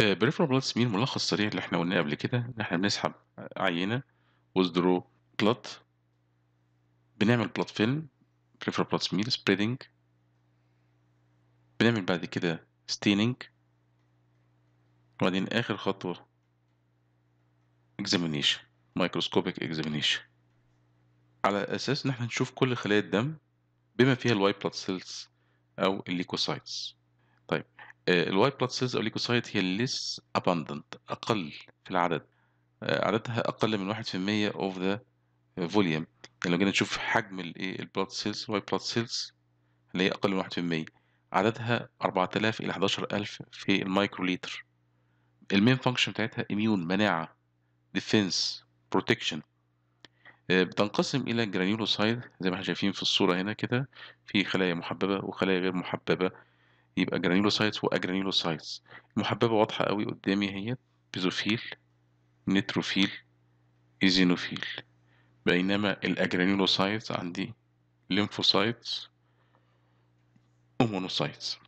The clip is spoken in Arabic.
بريفرال آه، بلاد سمير ملخص سريع اللي احنا قلناه قبل كده ان احنا بنسحب عينه وزدرو بلط بنعمل بلط فيلم بريفرال بلاد سمير سبريدنج بنعمل بعد كده ستيننج وبعدين اخر خطوه اكزامينيشن مايكروسكوبيك اكزامينيشن على اساس ان احنا نشوف كل خلايا الدم بما فيها الواي بلاد سيلز او الليكوسايتس طيب الوايت بلاد سيلز او الليكوسايت هي less abundant اقل في العدد آه، عددها اقل من 1% of the volume يعني لو جينا نشوف حجم الايه البلاد سيلز الوايت بلاد سيلز اللي هي اقل من 1% عددها 4000 الى 11000 في المايكروليتر المين فانكشن بتاعتها اميون مناعه ديفنس بروتكشن آه، بتنقسم الى جرانيولوسايد زي ما احنا شايفين في الصوره هنا كده في خلايا محببه وخلايا غير محببه يبقى جرانيلوسايتس واجرانيلوسايتس المحببه واضحه قوي قدامي هي بيزوفيل نيتروفيل ايزينوفيل بينما الاجرانيلوسايتس عندي ليمفوسايتس ومونوسايتس